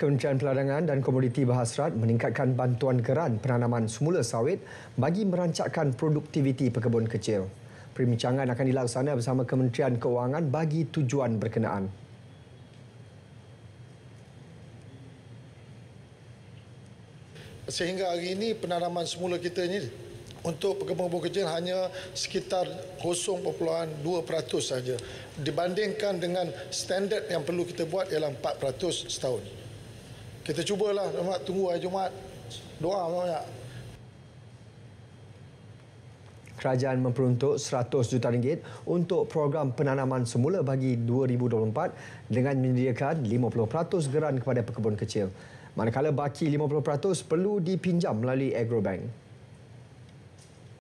Kementerian Peladangan dan Komoditi Bahasrat meningkatkan bantuan geran penanaman semula sawit bagi merancakkan produktiviti pekebun kecil. Perbincangan akan dilaksanakan bersama Kementerian Keuangan bagi tujuan berkenaan. Sehingga hari ini penanaman semula kita ini untuk pekebun-pekebun kecil hanya sekitar 0.2% saja dibandingkan dengan standard yang perlu kita buat ialah 4% setahun. Kita cubalah Jumat tunggu hari Jumat. Doa banyak. Kerajaan memperuntuk 100 juta ringgit untuk program penanaman semula bagi 2024 dengan menyediakan 50% geran kepada pekebun kecil. Manakala baki 50% perlu dipinjam melalui Agrobank.